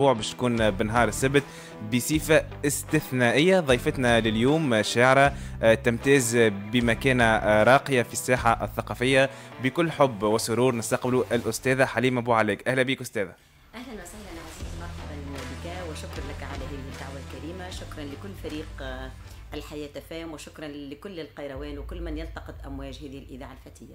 الاسبوع باش تكون بنهار السبت بصفه استثنائيه ضيفتنا لليوم شاعره آه، تمتاز بمكانه آه، راقيه في الساحه الثقافيه بكل حب وسرور نستقبل الاستاذه حليمه ابو عليك اهلا بك استاذه اهلا وسهلا عزيزي مرحبا بك وشكرا لك على هذه الدعوه الكريمه شكرا لكل فريق آه، الحياة تفاهم وشكرا لكل القيروان وكل من يلتقط أمواج هذه الإذاعة الفتية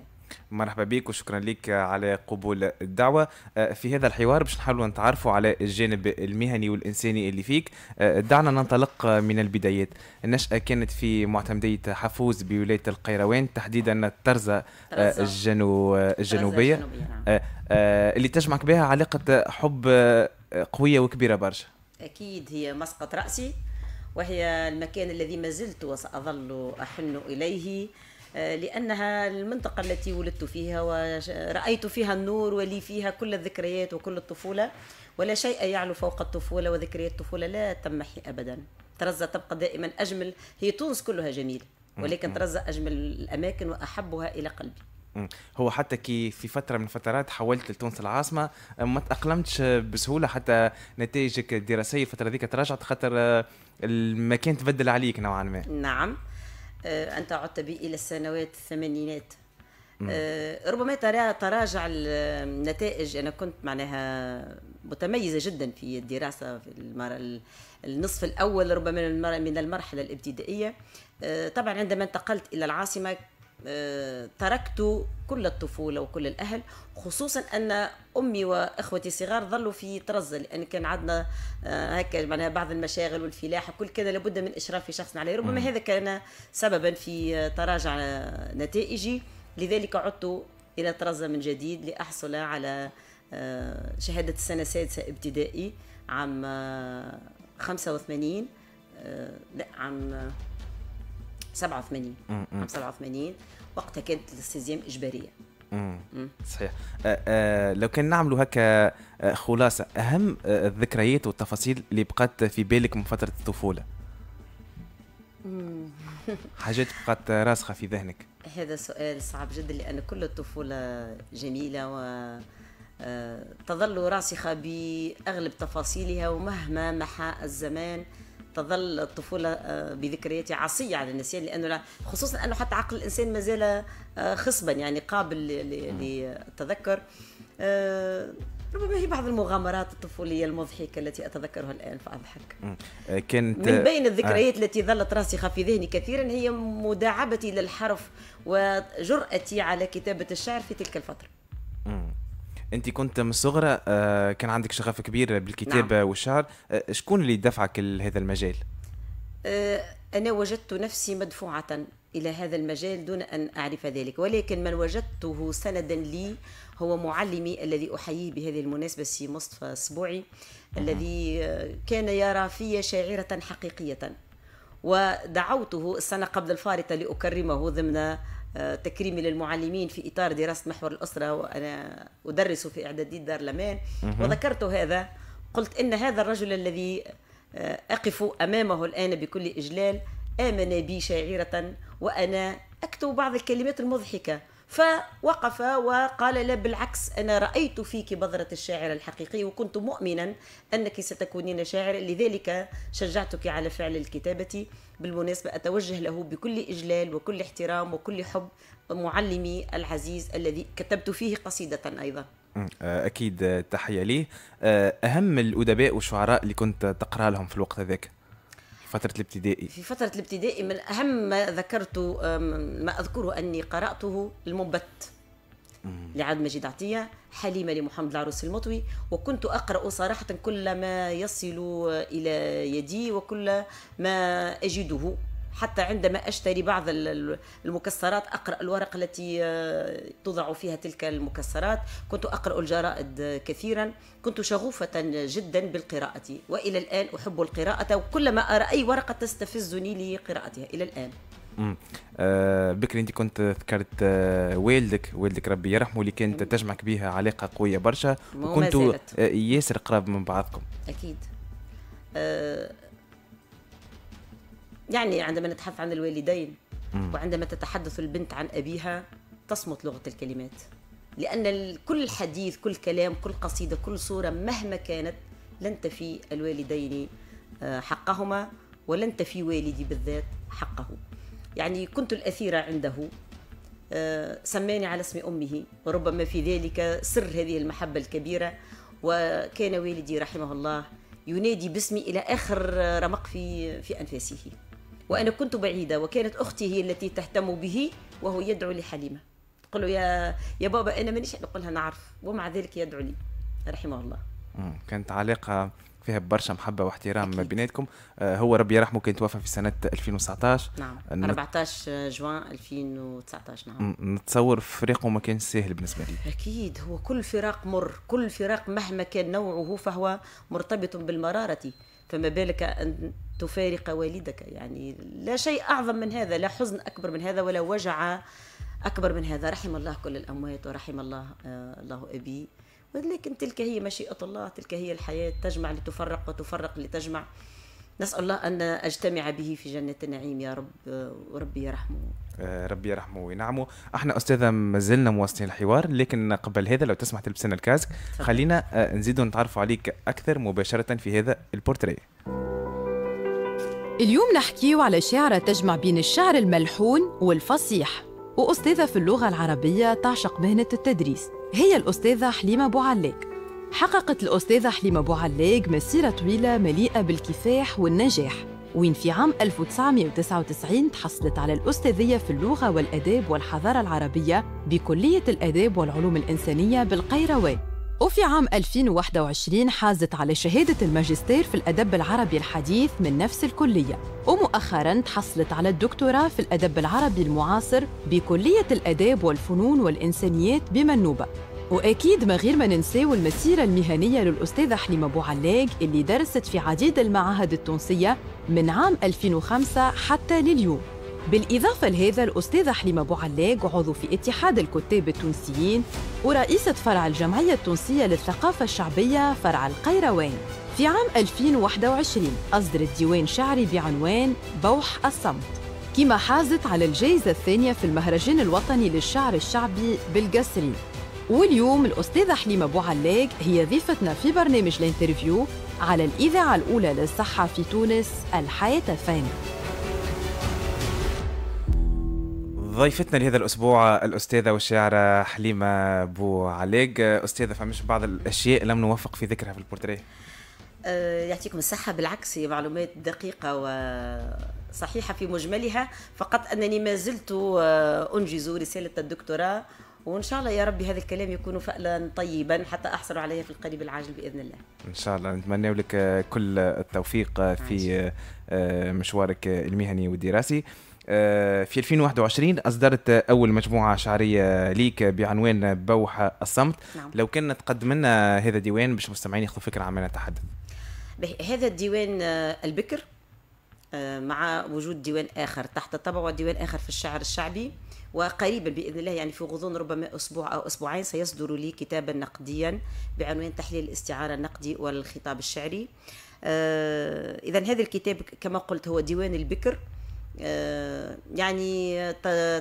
مرحبا بك وشكرا لك على قبول الدعوة آه، في هذا الحوار باش نحاولوا نتعرفوا على الجانب المهني والإنساني اللي فيك آه، دعنا ننطلق من البدايات النشأة كانت في معتمدية حفوز بولاية القيروان تحديدا الترزة آه، الجنو... الجنوبية نعم. اللي تجمعك بها علاقة حب قوية وكبيرة برشا أكيد هي مسقط رأسي وهي المكان الذي ما زلت وسأظل أحن إليه آه، لأنها المنطقة التي ولدت فيها ورأيت فيها النور ولي فيها كل الذكريات وكل الطفولة ولا شيء يعلو فوق الطفولة وذكريات الطفولة لا تمحي أبدا ترزة تبقى دائما أجمل هي تونس كلها جميلة ولكن ترزة أجمل الأماكن وأحبها إلى قلبي هو حتى كي في فتره من الفترات حولت لتونس العاصمه آه، ما تاقلمتش بسهوله حتى نتائجك الدراسيه الفتره ذيك تراجعت خاطر آه، المكان تبدل عليك نوعا ما نعم آه، انت عدت بي الى السنوات الثمانينات آه، ربما تراجع النتائج انا كنت معناها متميزه جدا في الدراسه في المر... النصف الاول ربما من المرحله الابتدائيه آه، طبعا عندما انتقلت الى العاصمه تركت كل الطفولة وكل الأهل خصوصا أن أمي وإخوتي الصغار ظلوا في طرزة لأن كان عندنا آه، هكا معناها بعض المشاغل والفلاح وكل كذا لابد من إشراف شخص عليه ربما هذا كان سببا في تراجع نتائجي لذلك عدت إلى طرزة من جديد لأحصل على آه، شهادة السنة السادسة ابتدائي عام 85 آه، لا عام 87 عام 87 وقتها كانت الاستزيام اجباريه مم. صحيح أه أه لو كان نعملوا هكا آه، خلاصه اهم آه، الذكريات والتفاصيل اللي بقات في بالك من فتره الطفوله حاجات بقات راسخه في ذهنك هذا سؤال صعب جدا لان كل الطفوله جميله و آه، تظل راسخه باغلب تفاصيلها ومهما محا الزمان تظل الطفوله آه، بذكرياتي عصيه على النسيان لانه خصوصا انه حتى عقل الانسان ما زال آه، خصبا يعني قابل للتذكر آه، ربما هي بعض المغامرات الطفوليه المضحكه التي اتذكرها الان فاضحك. كنت من بين الذكريات آه. التي ظلت راسخه في ذهني كثيرا هي مداعبتي للحرف وجرأتي على كتابه الشعر في تلك الفتره. انت كنت من الصغرى آه، كان عندك شغف كبير بالكتابه نعم. والشعر آه، شكون اللي دفعك لهذا المجال آه، انا وجدت نفسي مدفوعه الى هذا المجال دون ان اعرف ذلك ولكن من وجدته سندا لي هو معلمي الذي احييه بهذه المناسبه سي مصطفى سبوعي الذي كان يرى في شاعره حقيقيه ودعوته السنه قبل الفارطه لاكرمه ضمن تكريمي للمعلمين في اطار دراسه محور الاسره وانا ادرس في اعدادي دار لمان وذكرت هذا قلت ان هذا الرجل الذي آه، اقف امامه الان بكل اجلال امن بي شاعره وانا اكتب بعض الكلمات المضحكه فوقف وقال لا بالعكس أنا رأيت فيك بذرة الشاعر الحقيقي وكنت مؤمنا أنك ستكونين شاعر لذلك شجعتك على فعل الكتابة بالمناسبة أتوجه له بكل إجلال وكل احترام وكل حب معلمي العزيز الذي كتبت فيه قصيدة أيضا آه، أكيد آه، تحية ليه آه، أهم الأدباء والشعراء اللي كنت تقرأ لهم في الوقت هذاك فترة الابتدائي في فترة الابتدائي من أهم ما ذكرته ما أذكره أني قرأته المنبت لعاد مجيد عطية حليمة لمحمد العروس المطوي وكنت أقرأ صراحة كل ما يصل إلى يدي وكل ما أجده حتى عندما أشتري بعض المكسرات أقرأ الورق التي آه، توضع فيها تلك المكسرات كنت أقرأ الجرائد كثيرا كنت شغوفة جدا بالقراءة وإلى الآن أحب القراءة وكلما أرى أي ورقة تستفزني لقراءتها إلى الآن آه بكري انت كنت ذكرت آه والدك والدك ربي يرحمه اللي كانت تجمعك بها علاقه قويه برشا وكنتوا آه ياسر قراب من بعضكم اكيد آه يعني عندما نتحدث عن الوالدين وعندما تتحدث البنت عن أبيها تصمت لغة الكلمات لأن كل حديث كل كلام كل قصيدة كل صورة مهما كانت لن تفي الوالدين آه، حقهما ولن تفي والدي بالذات حقه يعني كنت الأثيرة عنده آه، سماني على اسم أمه وربما في ذلك سر هذه المحبة الكبيرة وكان والدي رحمه الله ينادي باسمي إلى آخر رمق في في أنفاسه وأنا كنت بعيدة وكانت أختي هي التي تهتم به وهو يدعو لحليمة تقول له يا يا بابا أنا مانيش نقول لها نعرف ومع ذلك يدعو لي رحمه الله كانت علاقة فيها برشا محبة واحترام ما بيناتكم آه، هو ربي يرحمه كان توفى في سنة 2019 نعم 14 جوان 2019 نعم نتصور فريقه ما كانش سهل بالنسبة لي أكيد هو كل فراق مر كل فراق مهما كان نوعه فهو مرتبط بالمرارة فما بالك أن تفارق والدك يعني لا شيء أعظم من هذا لا حزن أكبر من هذا ولا وجع أكبر من هذا رحم الله كل الأموات ورحم الله آه، الله أبي ولكن تلك هي مشيئة الله تلك هي الحياة تجمع لتفرق وتفرق لتجمع نسأل الله أن أجتمع به في جنة النعيم يا رب وربي يرحمه آه، ربي يرحمه وينعمه احنا استاذه مازلنا مواصلين الحوار لكن قبل هذا لو تسمح تلبسنا الكاسك خلينا آه، نزيدوا نتعرفوا عليك اكثر مباشره في هذا البورتريه اليوم نحكيو على شاعرة تجمع بين الشعر الملحون والفصيح وأستاذة في اللغة العربية تعشق مهنة التدريس هي الأستاذة حليمة بوعلاك حققت الأستاذة حليمة بوعلاق مسيرة طويلة مليئة بالكفاح والنجاح وين في عام 1999 تحصلت على الأستاذية في اللغة والأداب والحضارة العربية بكلية الأداب والعلوم الإنسانية بالقيروان وفي عام 2021 حازت على شهادة الماجستير في الأدب العربي الحديث من نفس الكلية ومؤخراً تحصلت على الدكتوراه في الأدب العربي المعاصر بكلية الأداب والفنون والإنسانيات بمنوبة وأكيد ما غير ما ننساو المسيرة المهنية للأستاذة حليمة أبو علاج اللي درست في عديد المعاهد التونسية من عام 2005 حتى لليوم بالإضافة لهذا الأستاذة حليمة أبو علاج عضو في اتحاد الكتاب التونسيين ورئيسة فرع الجمعية التونسية للثقافة الشعبية فرع القيروان في عام 2021 أصدرت ديوان شعري بعنوان بوح الصمت كما حازت على الجائزة الثانية في المهرجان الوطني للشعر الشعبي بالقصرين واليوم الأستاذة حليمة بوعلاق هي ضيفتنا في برنامج الانترفيو على الإذاعة الأولى للصحة في تونس الحياة فين ضيفتنا لهذا الاسبوع الاستاذه والشاعره حليمه بو علاق استاذه فمش بعض الاشياء لم نوفق في ذكرها في البورتريه أه، يعطيكم الصحة بالعكس هي معلومات دقيقة وصحيحة في مجملها فقط أنني ما زلت أه، أنجز رسالة الدكتوراه وان شاء الله يا ربي هذا الكلام يكون فألا طيبا حتى احصلوا عليه في القريب العاجل باذن الله. ان شاء الله نتمنى لك كل التوفيق آه، آه، في آه، مشوارك المهني والدراسي. في 2021 أصدرت أول مجموعة شعرية ليك بعنوان بوح الصمت نعم. لو كان تقدم لنا هذا الديوان باش المستمعين ياخذوا فكرة عما نتحدث هذا الديوان البكر مع وجود ديوان آخر تحت طبع وديوان آخر في الشعر الشعبي وقريبا باذن الله يعني في غضون ربما اسبوع او اسبوعين سيصدر لي كتابا نقديا بعنوان تحليل الاستعاره النقدي والخطاب الشعري. آه، اذا هذا الكتاب كما قلت هو ديوان البكر آه، يعني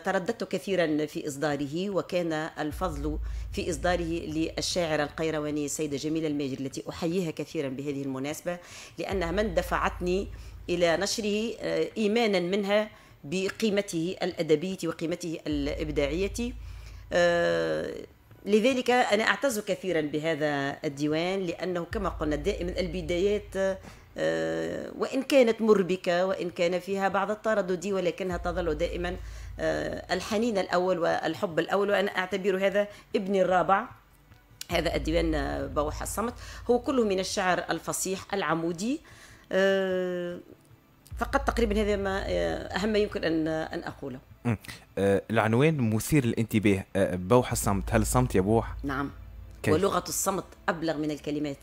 ترددت كثيرا في إصداره وكان الفضل في إصداره للشاعرة القيروانية السيدة جميلة الماجر التي أحييها كثيرا بهذه المناسبة لأنها من دفعتني إلى نشره آه، إيمانا منها بقيمته الأدبية وقيمته الإبداعية آه، لذلك أنا أعتز كثيرا بهذا الديوان لأنه كما قلنا دائما البدايات آه، وإن كانت مربكة وإن كان فيها بعض التردد ولكنها تظل دائما آه، الحنين الأول والحب الأول وأنا أعتبر هذا ابني الرابع هذا الديوان بوح الصمت هو كله من الشعر الفصيح العمودي فقط تقريبا هذا ما آه، اهم ما يمكن ان ان اقوله آه، العنوان مثير للانتباه آه، بوح الصمت هل الصمت يبوح نعم كيف؟ ولغه الصمت ابلغ من الكلمات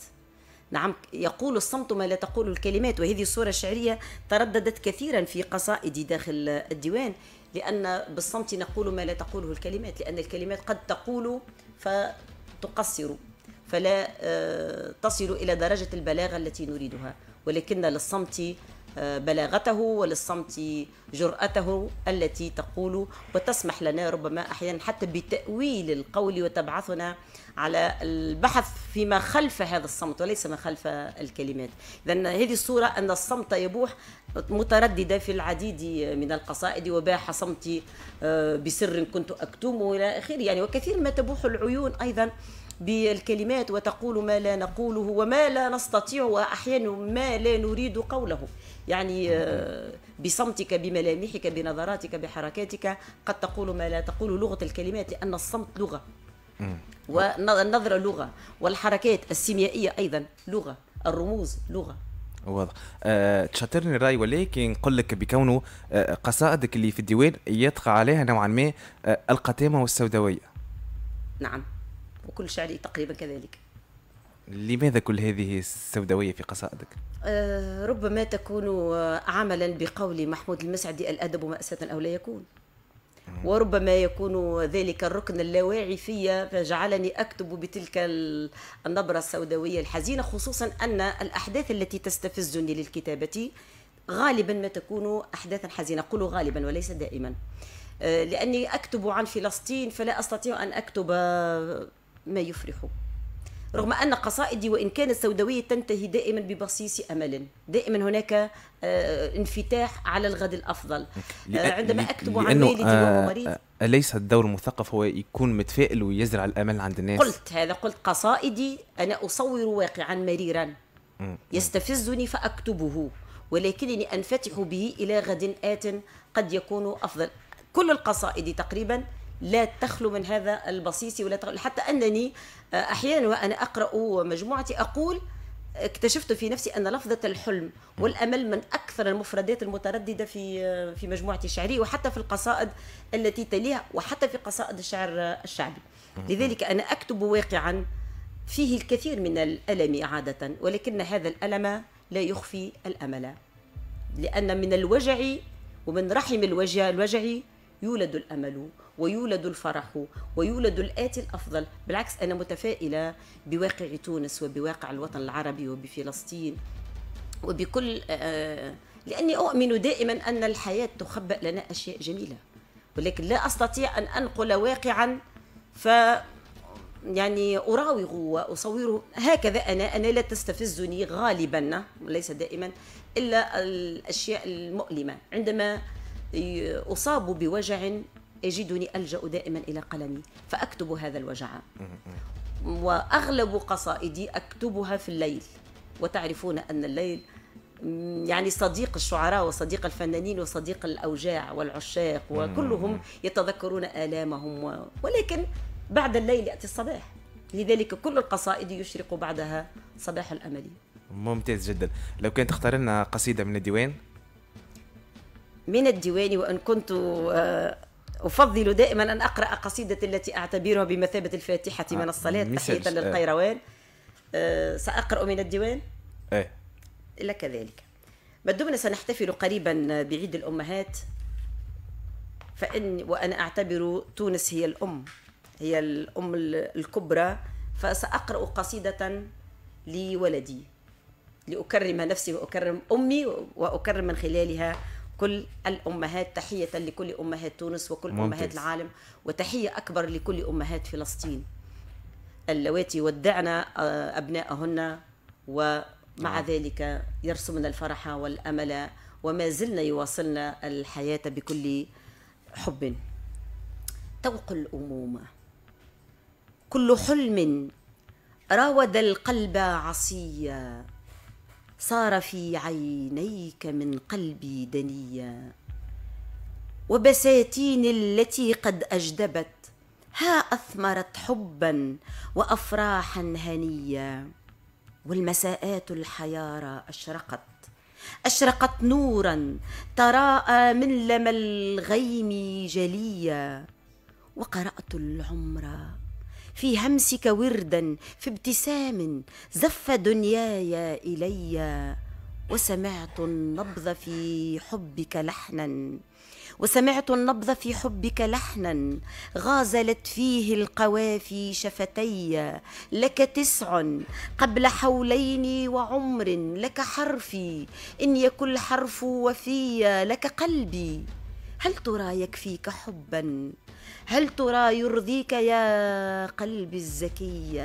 نعم يقول الصمت ما لا تقول الكلمات وهذه الصورة الشعرية ترددت كثيرا في قصائدي داخل الديوان لأن بالصمت نقول ما لا تقوله الكلمات لأن الكلمات قد تقول فتقصر فلا تصل إلى درجة البلاغة التي نريدها ولكن للصمت بلاغته وللصمت جرأته التي تقول وتسمح لنا ربما أحيانا حتى بتأويل القول وتبعثنا على البحث فيما خلف هذا الصمت وليس ما خلف الكلمات إذا هذه الصورة أن الصمت يبوح مترددة في العديد من القصائد وباح صمتي آه، بسر كنت أكتمه إلى آخره يعني وكثير ما تبوح العيون أيضا بالكلمات وتقول ما لا نقوله وما لا نستطيع وأحيانا ما لا نريد قوله يعني آه، بصمتك بملامحك بنظراتك بحركاتك قد تقول ما لا تقول لغة الكلمات لأن الصمت لغة والنظرة لغة والحركات السيميائية أيضا لغة الرموز لغة واضح آه، تشاطرني الراي ولكن نقول لك بكونه آه، قصائدك اللي في الديوان يطغى عليها نوعا ما القتامه والسوداويه نعم وكل شعري تقريبا كذلك لماذا كل هذه السوداوية في قصائدك؟ آه ربما تكون عملا بقول محمود المسعدي الأدب مأساة أو لا يكون وربما يكون ذلك الركن اللاواعي في فجعلني أكتب بتلك النبرة السوداوية الحزينة خصوصا أن الأحداث التي تستفزني للكتابة غالبا ما تكون أحداثا حزينة قل غالبا وليس دائما أه، لأني أكتب عن فلسطين فلا أستطيع أن أكتب ما يفرح رغم أن قصائدي وإن كانت سوداوية تنتهي دائما ببصيص أمل دائما هناك آه، انفتاح على الغد الأفضل آه، عندما أكتب عن والدي وهو آه، مريض أليس الدور المثقف هو يكون متفائل ويزرع الأمل عند الناس؟ قلت هذا قلت قصائدي أنا أصور واقعا مريرا يستفزني فأكتبه ولكنني أنفتح به إلى غد آت قد يكون أفضل كل القصائد تقريبا لا تخلو من هذا البصيصي ولا تخلو حتى أنني آه، أحيانا وأنا أقرأ مجموعتي أقول اكتشفت في نفسي ان لفظه الحلم والامل من اكثر المفردات المتردده في آه، في مجموعتي الشعريه وحتى في القصائد التي تليها وحتى في قصائد الشعر الشعبي لذلك انا اكتب واقعا فيه الكثير من الالم عاده ولكن هذا الالم لا يخفي الامل لان من الوجع ومن رحم الوجع الوجع يولد الامل ويولد الفرح ويولد الاتي الافضل بالعكس انا متفائله بواقع تونس وبواقع الوطن العربي وبفلسطين وبكل آه، آه، لاني اؤمن دائما ان الحياه تخبأ لنا اشياء جميله ولكن لا استطيع ان انقل واقعا ف يعني اراوغ واصوره هكذا انا انا لا تستفزني غالبا وليس دائما الا الاشياء المؤلمه عندما أصاب بوجع يجدني ألجأ دائما إلى قلمي فأكتب هذا الوجع وأغلب قصائدي أكتبها في الليل وتعرفون أن الليل يعني صديق الشعراء وصديق الفنانين وصديق الأوجاع والعشاق وكلهم يتذكرون آلامهم ولكن بعد الليل يأتي الصباح لذلك كل القصائد يشرق بعدها صباح الأمل ممتاز جدا لو كنت تختار لنا قصيدة من الديوان من الديوان وان كنت آه، افضل دائما ان اقرا قصيده التي اعتبرها بمثابه الفاتحه من آه، الصلاه تحيه آه. للقيروان ساقرا من الديوان ايه الا كذلك ما دمنا سنحتفل قريبا بعيد الامهات فان وانا اعتبر تونس هي الام هي الام الكبرى فساقرا قصيده لولدي لأكرم نفسي وأكرم أمي وأكرم من خلالها كل الامهات تحيه لكل امهات تونس وكل ممتاز. امهات العالم وتحيه اكبر لكل امهات فلسطين اللواتي ودعنا آه، ابنائهن ومع آه. ذلك يرسمنا الفرح والامل وما زلنا يواصلنا الحياه بكل حب طوق الامومه كل حلم راود القلب عصيا صار في عينيك من قلبي دنيا وبساتين التي قد اجدبت ها اثمرت حبا وافراحا هنيه والمساءات الحيارى اشرقت اشرقت نورا تراءى من لمى الغيم جليا وقرات العمر في همسك وردا في ابتسام زف دنياي الي وسمعت النبض في حبك لحنا وسمعت النبض في حبك لحنا غازلت فيه القوافي شفتي لك تسع قبل حولين وعمر لك حرفي ان يكن حرف وفي لك قلبي هل ترى يكفيك حبا هل ترى يرضيك يا قلبي الزكي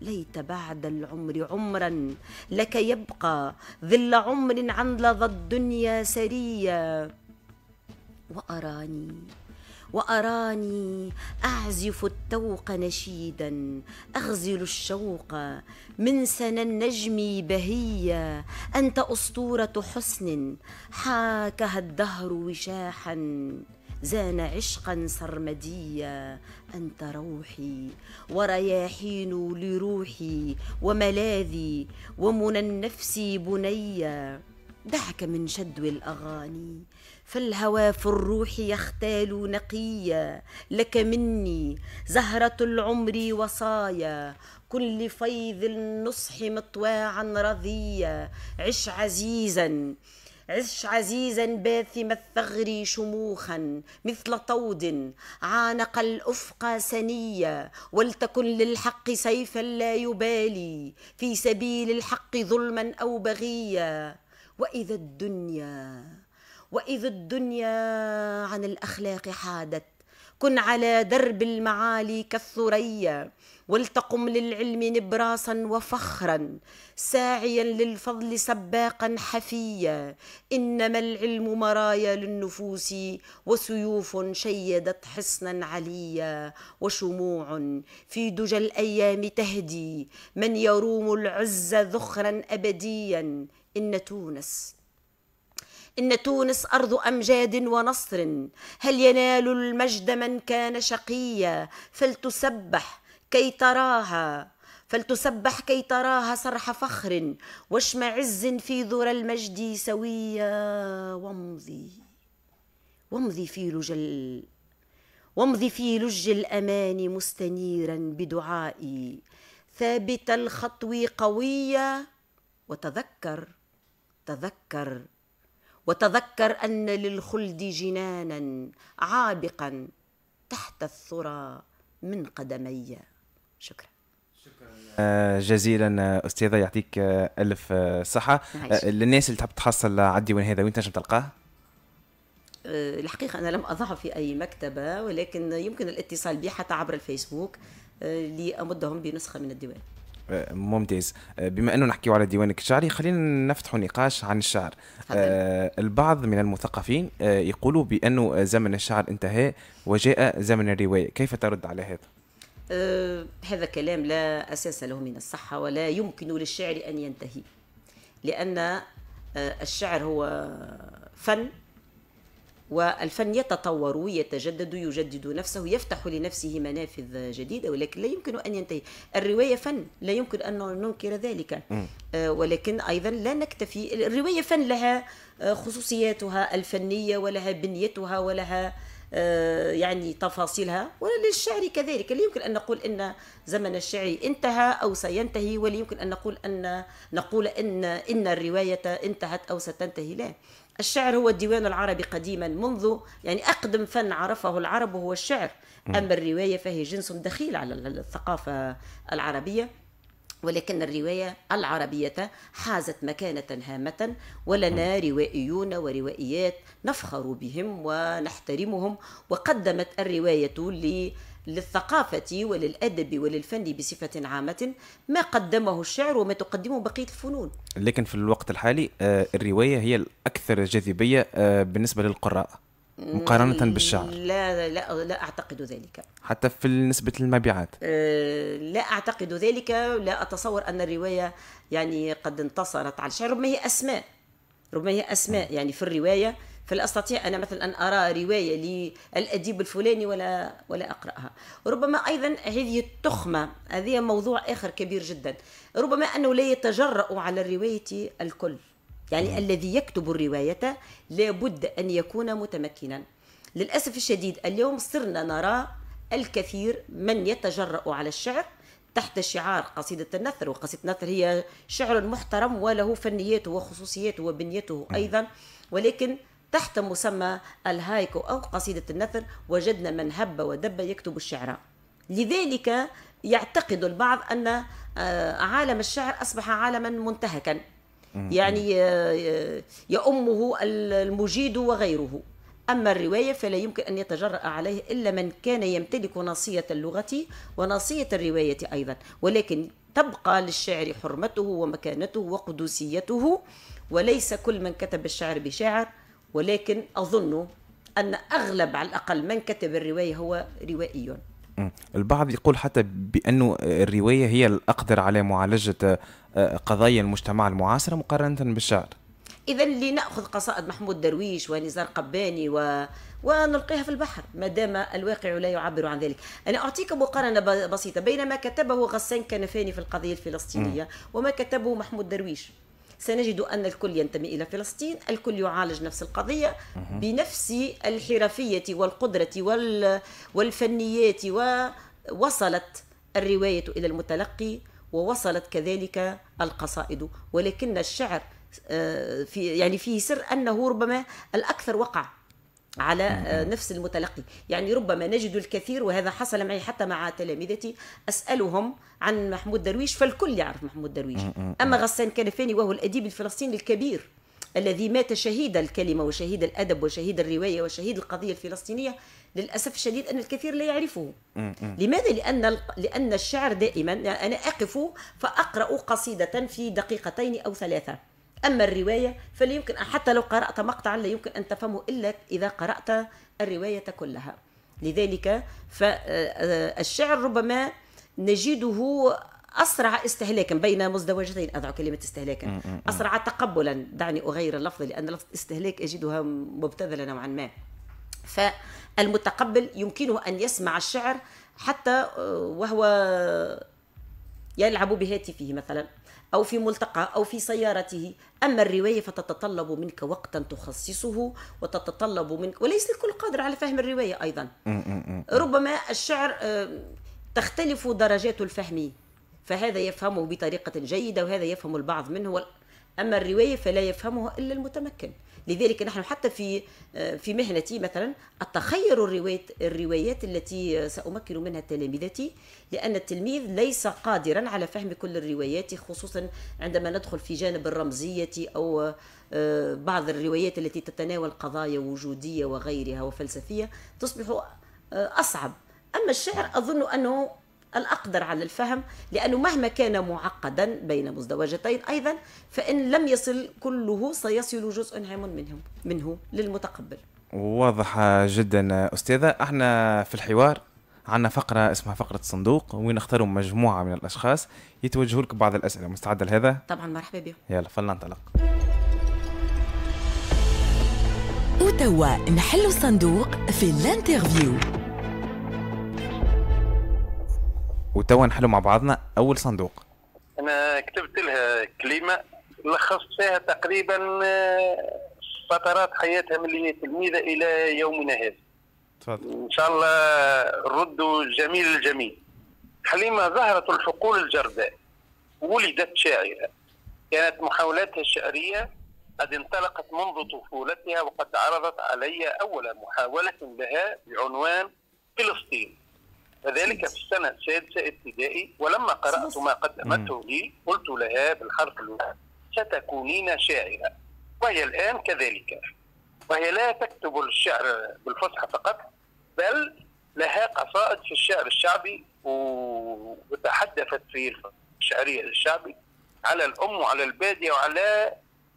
ليت بعد العمر عمرا لك يبقى ظل عمر عن لظى الدنيا سريا وأراني وأراني أعزف التوق نشيدا أغزل الشوق من سنى النجم بهيا أنت أسطورة حسن حاكها الدهر وشاحا زان عشقا سرمديا أنت روحي ورياحين لروحي وملاذي ومنى النفس بنيا دعك من شدو الأغاني فالهوى في الروح يختال نقيا لك مني زهرة العمر وصايا كل فيض النصح مطواعا رضيا عش عزيزا عش عزيزا باثم الثغر شموخا مثل طود عانق الافق سنيا ولتكن للحق سيفا لا يبالي في سبيل الحق ظلما او بغيا واذا الدنيا واذا الدنيا عن الاخلاق حادت كن على درب المعالي كالثريا ولتقم للعلم نبراسا وفخرا ساعيا للفضل سباقا حفيا انما العلم مرايا للنفوس وسيوف شيدت حصنا عليا وشموع في دجى الايام تهدي من يروم العز ذخرا ابديا ان تونس إن تونس أرض أمجاد ونصر هل ينال المجد من كان شقيا فلتسبح كي تراها فلتسبح كي تراها صرح فخر واشم عز في ذرى المجد سويا وامضي وامضي في لجل وامضي في لج الأمان مستنيرا بدعائي ثابت الخطو قويا وتذكر تذكر وتذكر ان للخلد جنانا عابقا تحت الثرى من قدمي شكرا شكرا آه، جزيلا آه، استاذه يعطيك آه، الف صحه للناس اللي تحب تحصل عدي وين هذا وين تنجم تلقاه الحقيقه انا لم اضعه في اي مكتبه ولكن يمكن الاتصال بي حتى عبر الفيسبوك لامدهم بنسخه من الديوان ممتاز آه، بما انه نحكيو على ديوانك الشعري خلينا نفتحوا نقاش عن الشعر آه البعض من المثقفين آه، يقولوا بانه زمن الشعر انتهى وجاء زمن الروايه كيف ترد على هذا آه، هذا كلام لا اساس له من الصحه ولا يمكن للشعر ان ينتهي لان الشعر هو فن والفن يتطور ويتجدد يجدد نفسه يفتح لنفسه منافذ جديدة ولكن لا يمكن أن ينتهي الرواية فن لا يمكن أن ننكر ذلك آه، ولكن أيضا لا نكتفي الرواية فن لها آه، خصوصياتها الفنية ولها بنيتها ولها آه، يعني تفاصيلها وللشعر كذلك لا يمكن أن نقول أن زمن الشعر انتهى أو سينتهي ولا يمكن أن نقول أن نقول أن إن الرواية انتهت أو ستنتهي لا الشعر هو الديوان العربي قديما منذ يعني أقدم فن عرفه العرب هو الشعر أما الرواية فهي جنس دخيل على الثقافة العربية ولكن الرواية العربية حازت مكانة هامة ولنا روائيون وروائيات نفخر بهم ونحترمهم وقدمت الرواية للثقافة وللأدب وللفن بصفة عامة ما قدمه الشعر وما تقدمه بقية الفنون لكن في الوقت الحالي آه، الرواية هي الأكثر جاذبية آه، بالنسبة للقراء مقارنة بالشعر لا لا لا أعتقد ذلك حتى في نسبة المبيعات أه لا أعتقد ذلك لا أتصور أن الرواية يعني قد انتصرت على الشعر ربما هي أسماء ربما هي أسماء يعني في الرواية فلا استطيع انا مثلا ان ارى روايه للاديب الفلاني ولا ولا اقراها ربما ايضا هذه التخمه هذه موضوع اخر كبير جدا ربما انه لا يتجرأ على الروايه الكل يعني مم. نعم. الذي يكتب الروايه لابد ان يكون متمكنا للاسف الشديد اليوم صرنا نرى الكثير من يتجرأ على الشعر تحت شعار قصيدة النثر وقصيدة النثر هي شعر محترم وله فنياته وخصوصياته وبنيته نعم. أيضا ولكن تحت مسمى الهايكو أو قصيدة النثر وجدنا من هب ودب يكتب الشعر لذلك يعتقد البعض أن آه، عالم الشعر أصبح عالما منتهكا يعني آه، آه، يأمه المجيد وغيره أما الرواية فلا يمكن أن يتجرأ عليه إلا من كان يمتلك ناصية اللغة وناصية الرواية أيضا ولكن تبقى للشعر حرمته ومكانته وقدسيته وليس كل من كتب الشعر بشاعر ولكن أظن أن أغلب على الأقل من كتب الرواية هو روائي البعض يقول حتى بأن الرواية هي الأقدر على معالجة آه، قضايا المجتمع المعاصر مقارنة بالشعر إذا لنأخذ قصائد محمود درويش ونزار قباني و... ونلقيها في البحر ما دام الواقع لا يعبر عن ذلك أنا أعطيك مقارنة بسيطة بين ما كتبه غسان كنفاني في القضية الفلسطينية م. وما كتبه محمود درويش سنجد أن الكل ينتمي إلى فلسطين الكل يعالج نفس القضية بنفس الحرفية والقدرة وال والفنيات ووصلت الرواية إلى المتلقي ووصلت كذلك القصائد ولكن الشعر آه، في يعني فيه سر أنه ربما الأكثر وقع على آه، نفس المتلقي يعني ربما نجد الكثير وهذا حصل معي حتى مع تلامذتي أسألهم عن محمود درويش فالكل يعرف محمود درويش أما غسان كنفاني وهو الأديب الفلسطيني الكبير الذي مات شهيد الكلمة وشهيد الأدب وشهيد الرواية وشهيد القضية الفلسطينية للأسف الشديد أن الكثير لا يعرفه لماذا؟ لأن, لأن الشعر دائما أنا أقف فأقرأ قصيدة في دقيقتين أو ثلاثة أما الرواية فلا يمكن حتى لو قرأت مقطعا لا يمكن أن تفهمه إلا إذا قرأت الرواية كلها لذلك فالشعر آه، ربما نجده أسرع استهلاكا بين مزدوجتين أضع كلمة استهلاكا أسرع تقبلا دعني أغير اللفظ لأن لفظ استهلاك أجدها مبتذلة نوعا ما فالمتقبل يمكنه أن يسمع الشعر حتى آه، وهو يلعب بهاتفه مثلا أو في ملتقى أو في سيارته أما الرواية فتتطلب منك وقتا تخصصه وتتطلب منك وليس الكل قادر على فهم الرواية أيضا ربما الشعر آه، تختلف درجات الفهم فهذا يفهمه بطريقة جيدة وهذا يفهم البعض منه أما الرواية فلا يفهمها إلا المتمكن لذلك نحن حتى في آه، في مهنتي مثلا أتخير الروايات, الروايات التي سأمكن منها تلامذتي لأن التلميذ ليس قادرا على فهم كل الروايات خصوصا عندما ندخل في جانب الرمزية أو آه، بعض الروايات التي تتناول قضايا وجودية وغيرها وفلسفية تصبح آه، أصعب أما الشعر نعم. أظن أنه الأقدر على الفهم لأنه مهما كان معقدا بين مزدوجتين أيضا فإن لم يصل كله سيصل جزء هام منه, منه للمتقبل واضحة جدا أستاذة احنا في الحوار عندنا فقرة اسمها فقرة صندوق وين نختاروا مجموعة من الأشخاص يتوجهوا لك بعض الأسئلة مستعدة لهذا؟ طبعا مرحبا بهم يلا فلننطلق وتوا نحلوا الصندوق في الانترفيو وتوا نحلوا مع بعضنا اول صندوق انا كتبت لها كلمه لخصت فيها تقريبا آه، فترات حياتها من اللي هي تلميذه الى يومنا هذا تفضل ان شاء الله ردوا جميل الجميل حليمه ظهرت الحقول الجرداء ولدت شاعره كانت محاولاتها الشعريه قد انطلقت منذ طفولتها وقد عرضت علي اول محاوله لها بعنوان فلسطين وذلك في السنة السادسة ابتدائي ولما قرأت ما قدمته لي قلت لها بالحرف الواحد ستكونين شاعرة وهي الآن كذلك وهي لا تكتب الشعر بالفصحى فقط بل لها قصائد في الشعر الشعبي وتحدثت في الشعرية الشعبي على الأم وعلى البادية وعلى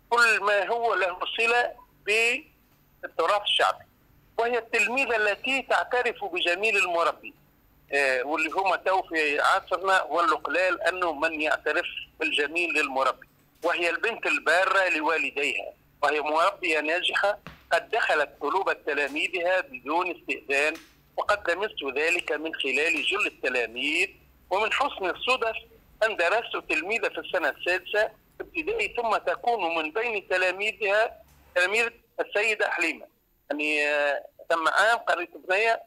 كل ما هو له صلة بالتراث الشعبي وهي التلميذة التي تعترف بجميل المربي آه، واللي هما تو في عصرنا قلال انه من يعترف بالجميل للمربي وهي البنت الباره لوالديها وهي مربيه ناجحه قد دخلت قلوب تلاميذها بدون استئذان وقد لمست ذلك من خلال جل التلاميذ ومن حسن الصدف ان درست تلميذه في السنه السادسه ابتدائي ثم تكون من بين تلاميذها تلاميذ السيده حليمه يعني ثم آه، عام قريت بنيه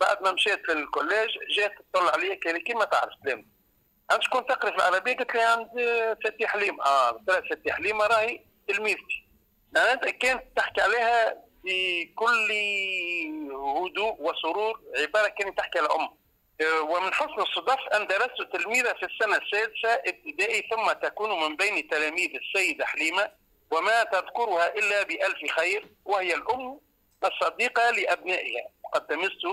بعد ما مشيت للكوليج جات تطلع عليا كان كيما تعرف سلام انا شكون تقرا في العربيه قلت لي عند فتي حليمه اه قلت لها فتي حليمه راهي تلميذتي انا كانت تحكي عليها بكل هدوء وسرور عباره كانت تحكي على امها آه، ومن حسن الصدف أن درست تلميذة في السنة السادسة ابتدائي ثم تكون من بين تلاميذ السيدة حليمة وما تذكرها إلا بألف خير وهي الأم الصديقة لأبنائها وقد تمست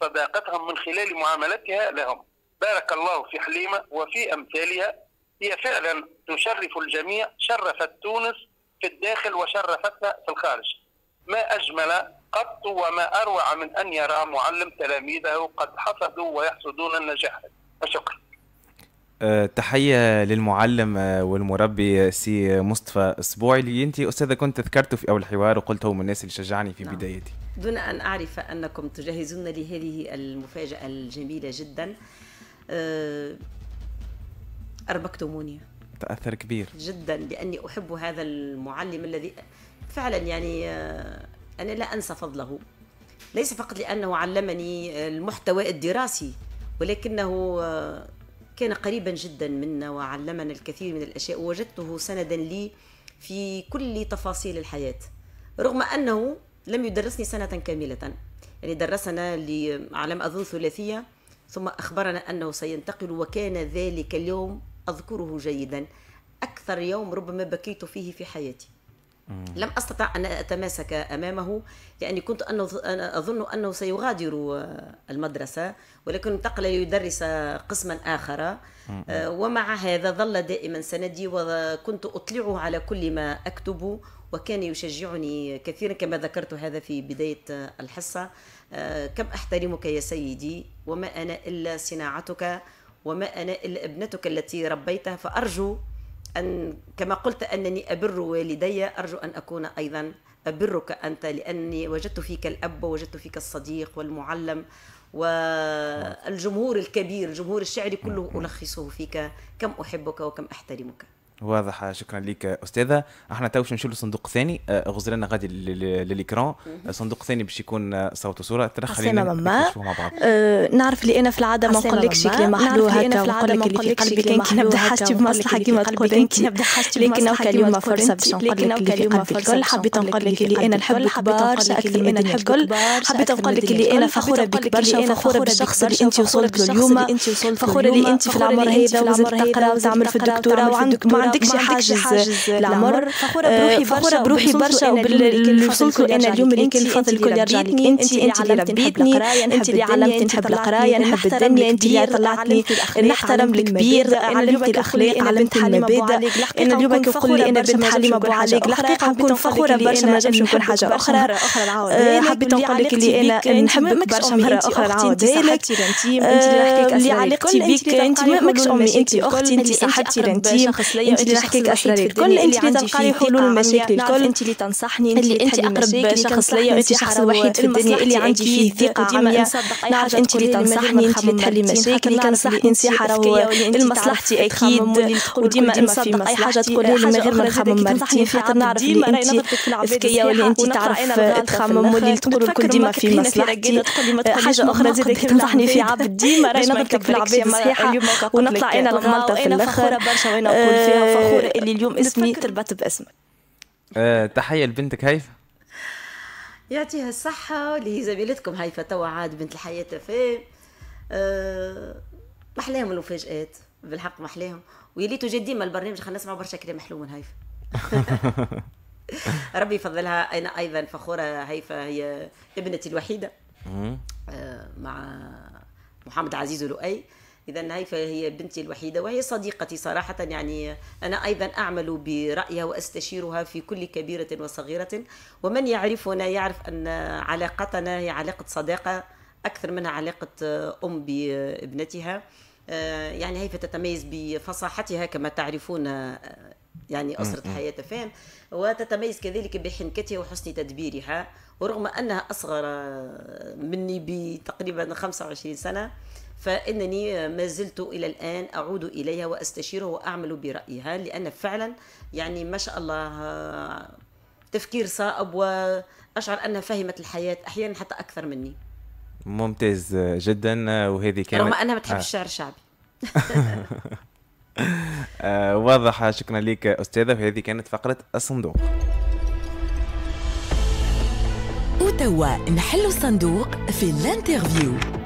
صداقتهم من خلال معاملتها لهم بارك الله في حليمة وفي أمثالها هي فعلا تشرف الجميع شرفت تونس في الداخل وشرفتنا في الخارج ما أجمل قط وما أروع من أن يرى معلم تلاميذه قد حصدوا ويحصدون النجاح شكرا أه، تحية للمعلم أه، والمربي أه، سي مصطفى أسبوعي اللي أنت أستاذة كنت ذكرته في أول الحوار وقلته من الناس اللي شجعني في نعم. بدايتي دون أن أعرف أنكم تجهزون لهذه المفاجأة الجميلة جدا آه، أربكتموني تأثر كبير جدا لأني أحب هذا المعلم الذي فعلا يعني آه، أنا لا أنسى فضله ليس فقط لأنه علمني المحتوى الدراسي ولكنه آه، كان قريبا جدا منا وعلمنا الكثير من الأشياء ووجدته سندا لي في كل تفاصيل الحياة رغم أنه لم يدرسني سنة كاملة يعني درسنا على ما أظن ثلاثية ثم أخبرنا أنه سينتقل وكان ذلك اليوم أذكره جيدا أكثر يوم ربما بكيت فيه في حياتي مم. لم أستطع أن أتماسك أمامه لأني كنت أظن أنه سيغادر المدرسة ولكن انتقل ليدرس قسما آخر آه، ومع هذا ظل دائما سندي وكنت أطلعه على كل ما أكتب وكان يشجعني كثيرا كما ذكرت هذا في بداية الحصة آه، كم أحترمك يا سيدي وما أنا إلا صناعتك وما أنا إلا ابنتك التي ربيتها فأرجو أن كما قلت أنني أبر والدي أرجو أن أكون أيضا أبرك أنت لأني وجدت فيك الأب ووجدت فيك الصديق والمعلم والجمهور الكبير الجمهور الشعري كله ألخصه فيك كم أحبك وكم أحترمك واضح شكرا لك استاذه احنا تو نمشيو للصندوق الثاني آه، غزرنا غادي لليكران آه، صندوق ثاني باش يكون آه، صوت وصوره ترى خلينا نشوفوا مع بعض أه نعرف اللي انا في العاده ما نقولكش كلمة محلو هكا ونقول لك اللي في قلبي كان كي نبدا حاجتي بمصلحه كيما تقول انت نبدا لكن هكا اليوم فرصه باش نقول لك اللي في قلبي الكل حبيت نقول لك اللي انا نحبك الكبار اللي انا الدنيا الكل حبيت نقول لك اللي انا فخوره بك برشا فخوره بالشخص اللي انت وصلت له اليوم فخوره اللي انت في العمر هذا وزدت تقرا وتعمل في الدكتوراه وعندك عندكش حاجز العمر فخوره بروحي آه، برشا وباللي وصلت انا اليوم اللي كان الفضل الكل يرجع لك انت انت اللي ربيتني انت اللي علمت نحب القرايه نحب الدنيا انت اللي طلعتني نحترم الكبير علمت الاخلاق علمت المبادئ انا اليوم كنقول نقول انا بنت حليمه ابو عليك الحقيقه نكون فخوره برشا ما نجمش نكون حاجه اخرى حبيت نقول لك اللي انا نحبك برشا مره اخرى نعاودها لك اللي علاقتي بك انت ماكش امي انت اختي انت صاحبتي انت انت اللي راح اسراري في الكل انت اللي تلقى لي حلول المشاكل الكل انت اللي تنصحني انت اللي انت اقرب شخص ليا انت الشخص الوحيد في الدنيا اللي عندي فيه ثقه ديما نعرف انت اللي تنصحني انت اللي تحلي مشاكلي كنصحني نصيحه راهو لمصلحتي اكيد وديما نصدق اي حاجه تقولها لي من غير ما نخمم مرتين خاطر نعرف اللي انت ذكيه واللي انت تعرف تخمم واللي تقول الكل ديما في مصلحتي حاجه اخرى زيد تنصحني في عبد ديما راهي نضربك في العباد صحيحه ونطلع انا الغلطه في الاخر برشا وانا نقول فيها فخوره اللي آه، اليوم اسمي تربط باسمك آه، تحيه لبنتك هيفا يعطيها الصحة زميلتكم هيفا توا عاد بنت الحياة في آه، محلاهم المفاجآت بالحق محلاهم ويليتو جا ديما البرنامج خلينا نسمعوا برشا كلام حلو من هيفا ربي يفضلها انا ايضا فخوره هيفا هي ابنتي الوحيده مع محمد عزيز ولؤي اذا هيفا هي بنتي الوحيده وهي صديقتي صراحه يعني انا ايضا اعمل برايها واستشيرها في كل كبيره وصغيره ومن يعرفنا يعرف ان علاقتنا هي علاقه صداقه اكثر منها علاقه ام بابنتها آه، يعني هيفا تتميز بفصاحتها كما تعرفون آه، يعني أسرة حياة فهم وتتميز كذلك بحنكتها وحسن تدبيرها ورغم أنها أصغر مني بتقريبا 25 سنة فانني ما زلت الى الان اعود اليها واستشيرها واعمل برايها لان فعلا يعني ما شاء الله تفكير صائب واشعر انها فهمت الحياه احيانا حتى اكثر مني ممتاز جدا وهذه كانت رغم انها ما تحبش آه. الشعر الشعبي آه واضح شكرا لك استاذه وهذه كانت فقره الصندوق وتوا نحلوا الصندوق في الانترفيو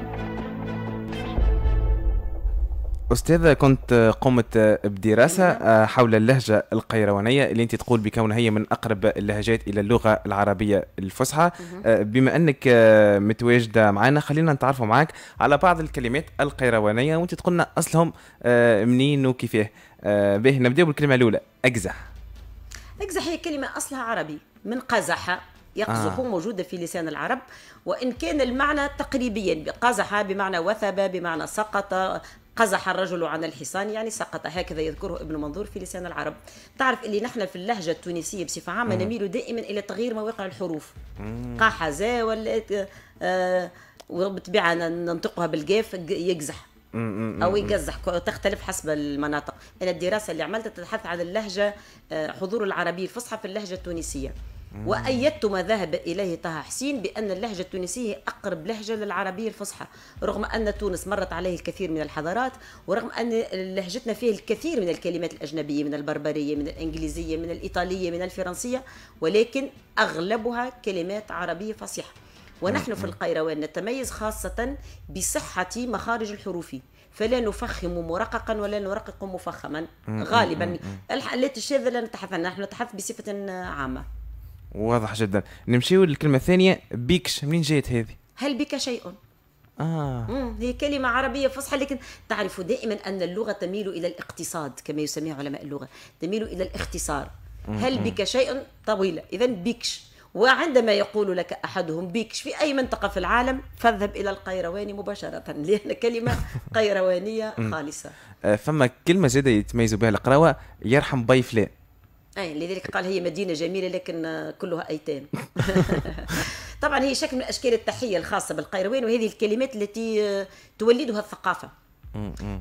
أستاذة كنت قمت بدراسة نعم. آه، حول اللهجة القيروانية اللي أنت تقول بكونها هي من أقرب اللهجات إلى اللغة العربية الفصحى آه، بما أنك آه، متواجدة معنا خلينا نتعرفوا معك على بعض الكلمات القيروانية وأنت تقولنا أصلهم منين وكيفاه به نبدأ بالكلمة الأولى أجزح أجزح هي كلمة أصلها عربي من قزح يقزح آه. موجودة في لسان العرب وإن كان المعنى تقريبيا قزح بمعنى وثب بمعنى سقط قزح الرجل عن الحصان يعني سقط هكذا يذكره ابن منظور في لسان العرب تعرف اللي نحن في اللهجة التونسية بصفة عامة نميل دائما إلى تغيير مواقع الحروف قاحة زا ولا آه وبالطبيعة ننطقها بالقاف يقزح او يقزح تختلف حسب المناطق انا الدراسه اللي عملتها تتحدث عن اللهجه آه، حضور العربيه الفصحى في اللهجه التونسيه وأيدت ما ذهب إليه طه حسين بأن اللهجة التونسية أقرب لهجة للعربية الفصحى رغم أن تونس مرت عليه الكثير من الحضارات ورغم أن لهجتنا فيه الكثير من الكلمات الأجنبية من البربرية من الإنجليزية من الإيطالية من الفرنسية ولكن أغلبها كلمات عربية فصيحة ونحن في القيروان نتميز خاصة بصحة مخارج الحروف فلا نفخم مرققا ولا نرقق مفخما غالبا التي الشاذة لا نتحدث عنها نحن نتحدث بصفة عامة واضح جدا نمشيو للكلمه الثانيه بيكش منين جات هذه هل بك شيء آه. هي كلمة عربية فصحى لكن تعرف دائما أن اللغة تميل إلى الاقتصاد كما يسميها علماء اللغة تميل إلى الاختصار مم. هل بك شيء طويلة إذا بيكش وعندما يقول لك أحدهم بيكش في أي منطقة في العالم فاذهب إلى القيرواني مباشرة لأن كلمة قيروانية خالصة آه، فما كلمة جديدة يتميزوا بها القراوة يرحم بي فلان اي لذلك قال هي مدينه جميله لكن آه، كلها ايتام طبعا هي شكل من اشكال التحيه الخاصه بالقيروان وهذه الكلمات التي آه، تولدها الثقافه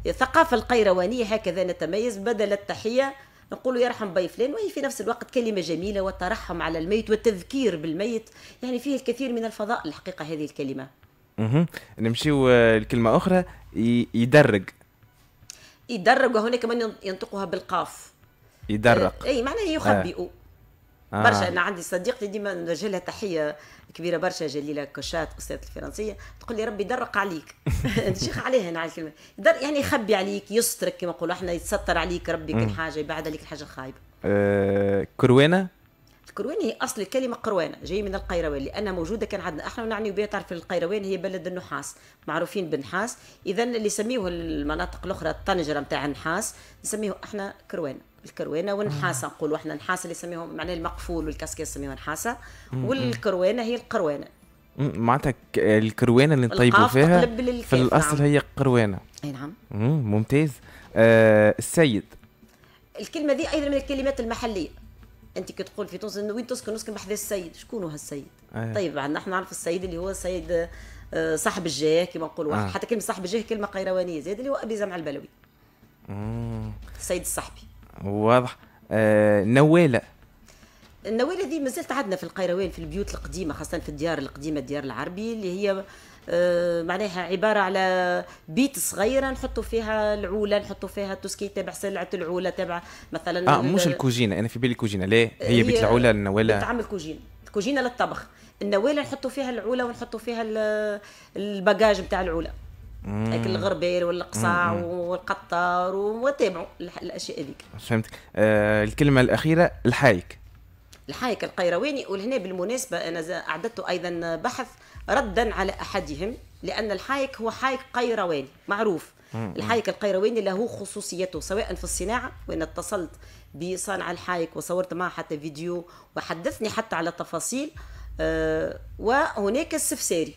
الثقافه القيروانيه هكذا نتميز بدل التحيه نقول يرحم بي فلان وهي في نفس الوقت كلمة جميلة والترحم على الميت والتذكير بالميت يعني فيه الكثير من الفضاء الحقيقة هذه الكلمة اها نمشيو آه، لكلمة أخرى يدرج يدرج وهناك من ينطقها بالقاف يدرق اي إيه، معناها يخبئوا آه. آه. برشا انا عندي صديقتي ديما نوجه لها تحيه كبيره برشا جليله كوشات استاذه الفرنسيه تقول لي ربي يدرق عليك شيخ عليها انا على الكلمه يعني يخبي عليك يسترك كما نقولوا احنا يتستر عليك ربي كل حاجه يبعد عليك الحاجه الخايبه آه كروانه الكروان هي اصل الكلمه قروانه جاي من القيروان لان موجوده كان عندنا احنا ونعني بها تعرف القيروان هي بلد النحاس معروفين بالنحاس اذا اللي يسميوه المناطق الاخرى الطنجره نتاع النحاس نسميه احنا كروانه الكروانه والنحاسه آه. نقولوا احنا النحاسه اللي يسميهم معناه المقفول والكاسكاس يسميوها نحاسه والكروانه هي القروانه معناتها الكروانه اللي نطيبوا فيها في الاصل نعم. هي قروانه اي نعم ممتاز آه السيد الكلمه دي ايضا من الكلمات المحليه انت كي تقول في تونس انه وين تسكن نسكن بحذا السيد شكون هو السيد آه. طيب عندنا احنا نعرف السيد اللي هو السيد آه، صاحب الجاه كما نقولوا آه. حتى كلمه صاحب الجاه كلمه قيروانيه زاد اللي هو ابي زمع البلوي السيد الصحبي واضح آه نواله النواله دي مازالت عندنا في القيروان في البيوت القديمه خاصه في الديار القديمه الديار العربي اللي هي آه معناها عباره على بيت صغيره نحطوا فيها العوله نحطوا فيها توسكي تبع سلعه العوله تبع مثلا اه مش الكوجينه انا في بالي الكوجينه ليه هي, هي بيت العوله النواله بيت عم الكوجينه الكوجينه للطبخ النواله نحطوا فيها العوله ونحطوا فيها الباجاج نتاع العوله هاك الغربيل والقصاع والقطار وتابعوا الاشياء هذيك فهمتك آه الكلمه الاخيره الحايك الحايك القيرواني ولهنا بالمناسبة أنا أعددت أيضا بحث ردا على أحدهم لأن الحايك هو حايك قيرواني معروف الحايك القيرواني له خصوصيته سواء في الصناعة وأنا اتصلت بصانع الحايك وصورت معه حتى فيديو وحدثني حتى على تفاصيل آه، وهناك السفساري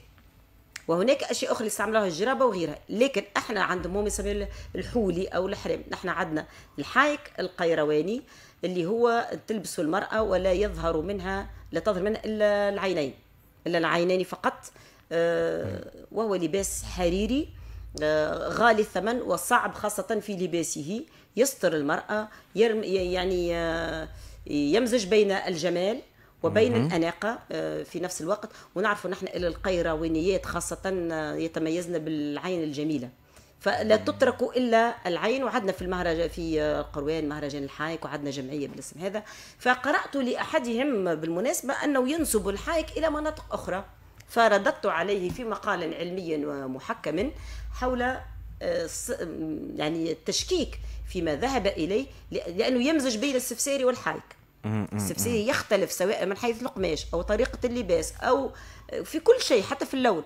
وهناك اشياء اخرى يستعملوها الجرابه وغيرها لكن احنا عند مومي سمير الحولي او الحرام نحن عندنا الحايك القيرواني اللي هو تلبسه المراه ولا يظهر منها لا تظهر منها الا العينين الا العينين فقط آه، وهو لباس حريري آه، غالي الثمن وصعب خاصة في لباسه يستر المرأة يعني آه، يمزج بين الجمال وبين الأناقة آه، في نفس الوقت ونعرفوا نحن الى القيروانيات خاصة آه، يتميزن بالعين الجميلة فلا تترك الا العين وعدنا في المهرجان في القروان آه، مهرجان الحايك وعدنا جمعيه بالاسم هذا فقرات لاحدهم بالمناسبه انه ينسب الحايك الى مناطق اخرى فرددت عليه في مقال علمي محكم حول يعني التشكيك فيما ذهب اليه لانه يمزج بين السفساري والحايك السفسية يختلف سواء من حيث القماش أو طريقة اللباس أو في كل شيء حتى في اللون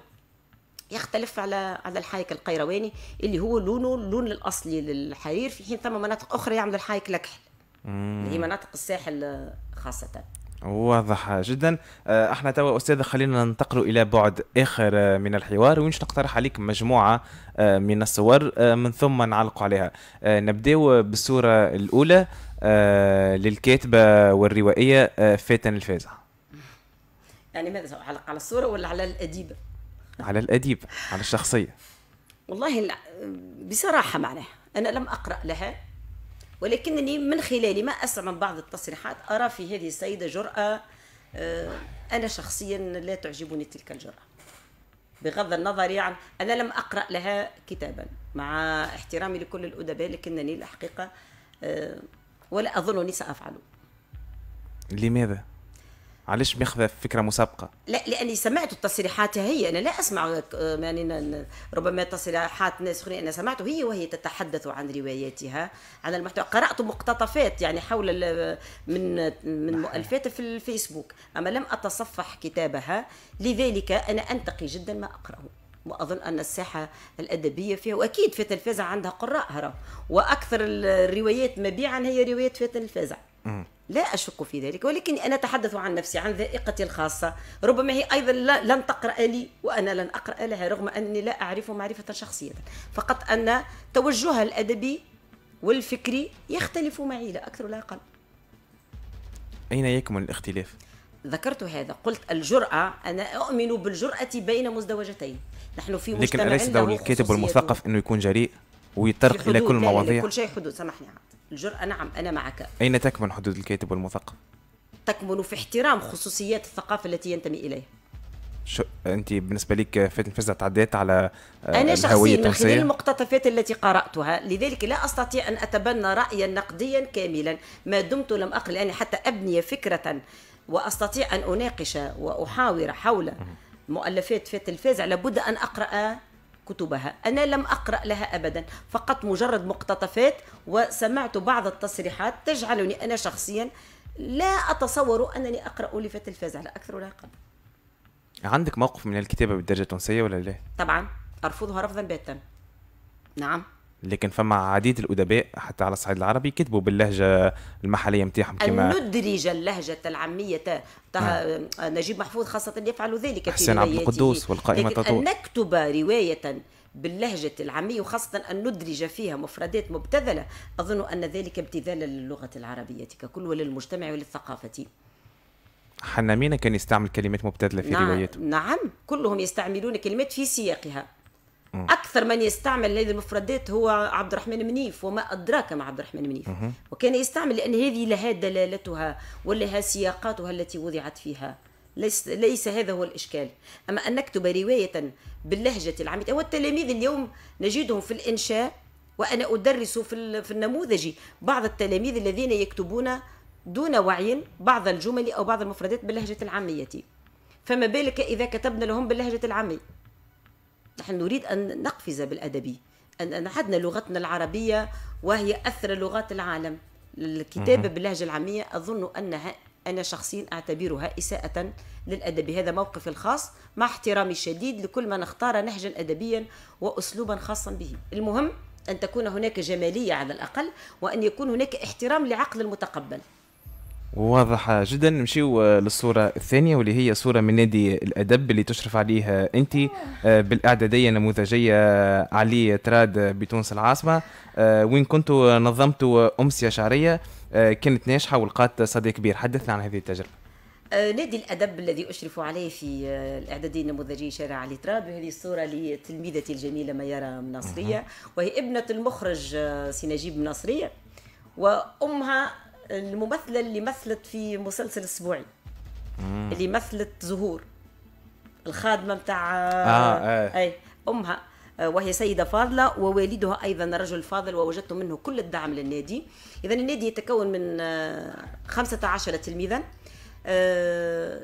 يختلف على على الحايك القيرواني اللي هو لونه اللون الاصلي للحرير في حين ثم مناطق اخرى يعمل الحايك الاكحل اللي هي مناطق الساحل خاصه واضح جدا آه، احنا توا استاذ خلينا ننتقلوا الى بعد اخر من الحوار وينش نقترح عليك مجموعه آه، من الصور آه، من ثم نعلق عليها نبداو بالصوره الاولى آه، للكاتبه والروائيه آه، فاتن الفازع يعني ماذا على الصوره ولا على الاديبه على الاديبه على الشخصيه والله بصراحه معناها انا لم اقرا لها ولكنني من خلال ما اسمع من بعض التصريحات ارى في هذه السيده جراه آه، انا شخصيا لا تعجبني تلك الجراه بغض النظر يعني انا لم اقرا لها كتابا مع احترامي لكل الادباء لكنني الحقيقه ولا اظنني سافعله لماذا علاش ماخذه فكره مسابقه لا لاني سمعت التصريحات هي انا لا اسمع آه، آه، يعني ربما تصريحات ناس اخرين انا سمعت هي وهي تتحدث عن رواياتها عن المحتوى قرات مقتطفات يعني حول من من مؤلفاتها في الفيسبوك اما لم اتصفح كتابها لذلك انا انتقي جدا ما اقراه واظن ان الساحه الادبيه فيها واكيد فاتن الفزع عندها قراءها واكثر الروايات مبيعا هي روايات فاتن الفازع لا اشك في ذلك ولكن انا اتحدث عن نفسي عن ذائقتي الخاصه ربما هي ايضا لم تقرا لي وانا لن اقرا لها رغم اني لا اعرف معرفه شخصيه فقط ان توجهها الادبي والفكري يختلف معي لا اكثر ولا اقل اين يكمن الاختلاف ذكرت هذا قلت الجراه انا اؤمن بالجراه بين مزدوجتين نحن في لكن اليس دور الكاتب والمثقف انه يكون جريء ويطرق الى كل يعني المواضيع كل شيء حدود سامحني الجرأة نعم أنا معك أين تكمن حدود الكاتب والمثقف؟ تكمن في احترام خصوصيات الثقافة التي ينتمي إليها شو انت بالنسبه لك فاتن فزه تعديت على آه، انا شخصيا من خلال المقتطفات التي قراتها لذلك لا استطيع ان اتبنى رايا نقديا كاملا ما دمت لم اقل يعني حتى ابني فكره واستطيع ان اناقش واحاور حول مؤلفات فات الفاز لابد أن أقرأ كتبها أنا لم أقرأ لها أبدا فقط مجرد مقتطفات وسمعت بعض التصريحات تجعلني أنا شخصيا لا أتصور أنني أقرأ لفات الفاز على أكثر ولا أقل عندك موقف من الكتابة بالدرجة التونسية ولا لا؟ طبعا أرفضها رفضا باتا نعم لكن فما عديد الادباء حتى على الصعيد العربي كتبوا باللهجه المحليه نتاعهم كما ندرج اللهجه العاميه نعم. نجيب محفوظ خاصه يفعل ذلك في حسين عبد القدوس والقائمه تطور نكتب روايه باللهجة العامية وخاصة أن ندرج فيها مفردات مبتذلة أظن أن ذلك ابتذالا للغة العربية ككل وللمجتمع وللثقافة حنا مين كان يستعمل كلمات مبتذلة في نعم روايته؟ نعم كلهم يستعملون كلمات في سياقها اكثر من يستعمل هذه المفردات هو عبد الرحمن منيف وما ادراك ما عبد الرحمن منيف وكان يستعمل لان هذه لها دلالتها ولها سياقاتها التي وضعت فيها ليس ليس هذا هو الاشكال اما ان نكتب روايه باللهجه العاميه والتلاميذ اليوم نجدهم في الانشاء وانا ادرس في في النموذجي بعض التلاميذ الذين يكتبون دون وعي بعض الجمل او بعض المفردات باللهجه العاميه فما بالك اذا كتبنا لهم باللهجه العاميه نحن نريد أن نقفز بالأدبي أن نحدنا لغتنا العربية وهي أثر لغات العالم الكتابة باللهجة العامية أظن أنها أنا شخصيا أعتبرها إساءة للأدب هذا موقفي الخاص مع احترامي الشديد لكل من اختار نهجا أدبيا وأسلوبا خاصا به المهم أن تكون هناك جمالية على الأقل وأن يكون هناك احترام لعقل المتقبل واضحة جدا نمشيو للصورة الثانية واللي هي صورة من نادي الأدب اللي تشرف عليه أنت آه، بالإعدادية النموذجية آه، علي تراد بتونس العاصمة آه، وين كنتوا نظمتوا أمسية شعرية كانت ناجحة ولقات صدى كبير حدثنا عن هذه التجربة نادي الادب الذي اشرف عليه في الاعداديه النموذجيه شارع علي تراب هذه الصوره لتلميذتي الجميله مياره مناصريه وهي ابنه المخرج سي نجيب مناصريه وامها الممثله اللي مثلت في مسلسل اسبوعي اللي مثلت زهور الخادمه نتاع آه آه. اي امها آه، وهي سيدة فاضلة ووالدها أيضا رجل فاضل ووجدت منه كل الدعم للنادي إذا النادي يتكون من 15 آه، تلميذا آه،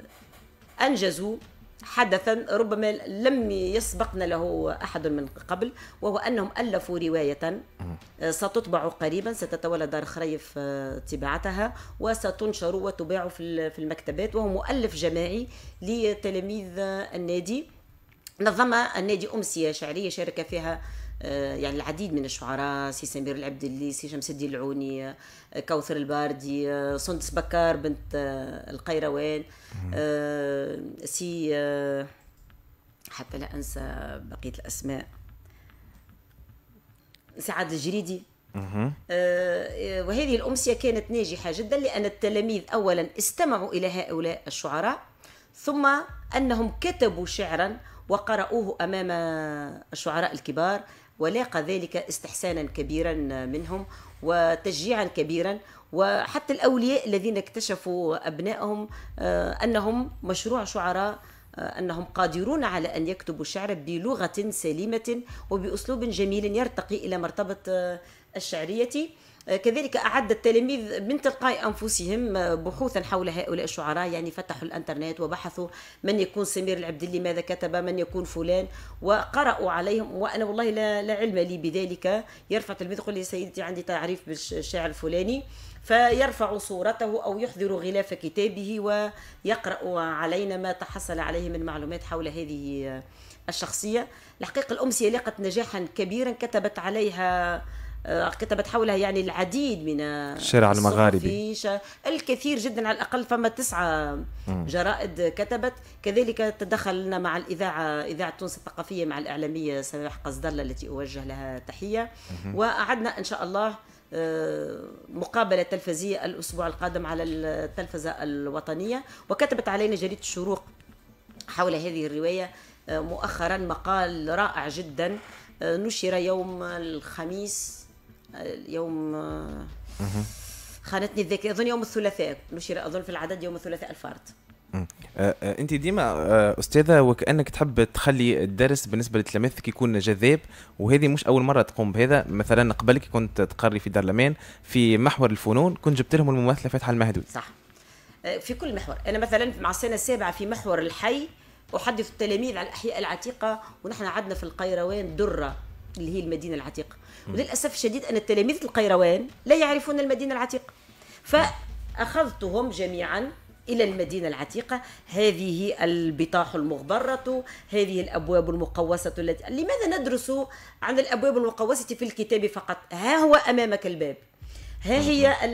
أنجزوا حدثا ربما لم يسبقنا له احد من قبل وهو انهم الفوا روايه آه، ستطبع قريبا ستتولى دار خريف آه، طباعتها وستنشر وتباع في المكتبات وهو مؤلف جماعي لتلاميذ النادي نظم النادي امسيه شعريه شارك فيها آه، يعني العديد من الشعراء سي سمير العبدلي سي شمس الدين العوني آه، كوثر الباردي آه، سندس بكار بنت القيروان سي حتى لا انسى بقيه الاسماء سعد الجريدي وهذه الامسيه كانت ناجحه جدا لان التلاميذ اولا استمعوا الى هؤلاء الشعراء ثم انهم كتبوا شعرا وقرأوه امام الشعراء الكبار ولاقى ذلك استحسانا كبيرا منهم وتشجيعا كبيرا وحتى الأولياء الذين اكتشفوا أبنائهم آه، أنهم مشروع شعراء آه، أنهم قادرون على أن يكتبوا الشعر بلغة سليمة وبأسلوب جميل يرتقي إلى مرتبة آه، الشعرية آه، كذلك أعد التلاميذ من تلقاء أنفسهم آه، بحوثا حول هؤلاء الشعراء يعني فتحوا الإنترنت وبحثوا من يكون سمير العبدلي ماذا كتب من يكون فلان وقرأوا عليهم وأنا والله لا, لا علم لي بذلك يرفع تلميذ يقول لي سيدتي عندي تعريف طيب بالشاعر الفلاني فيرفع صورته أو يحضر غلاف كتابه ويقرأ علينا ما تحصل عليه من معلومات حول هذه الشخصية الحقيقة الأمسية لاقت نجاحا كبيرا كتبت عليها آه، كتبت حولها يعني العديد من الشارع المغاربي الكثير جدا على الاقل فما تسعه جرائد كتبت كذلك تدخلنا مع الاذاعه اذاعه تونس الثقافيه مع الاعلاميه سماح قصدله التي اوجه لها تحيه واعدنا ان شاء الله آه، مقابلة تلفزية الأسبوع القادم على التلفزة الوطنية وكتبت علينا جريدة الشروق حول هذه الرواية آه، مؤخرا مقال رائع جدا نشر يوم الخميس يوم خانتني الذاكره اظن يوم الثلاثاء نشر اظن في العدد يوم الثلاثاء الفارت آه، آه، انت ديما آه، استاذه وكانك تحب تخلي الدرس بالنسبه لتلاميذك يكون جذاب وهذه مش اول مره تقوم بهذا مثلا قبلك كنت تقري في دارلمان في محور الفنون كنت جبت لهم الممثله فتح المهدود صح في كل محور انا مثلا مع السنه السابعه في محور الحي احدث التلاميذ على الاحياء العتيقه ونحن عدنا في القيروان دره اللي هي المدينه العتيقه وللاسف الشديد ان التلاميذ القيروان لا يعرفون المدينه العتيقه فاخذتهم جميعا الى المدينه العتيقه هذه البطاح المغبره هذه الابواب المقوسه التي لماذا ندرس عن الابواب المقوسه في الكتاب فقط ها هو امامك الباب ها هي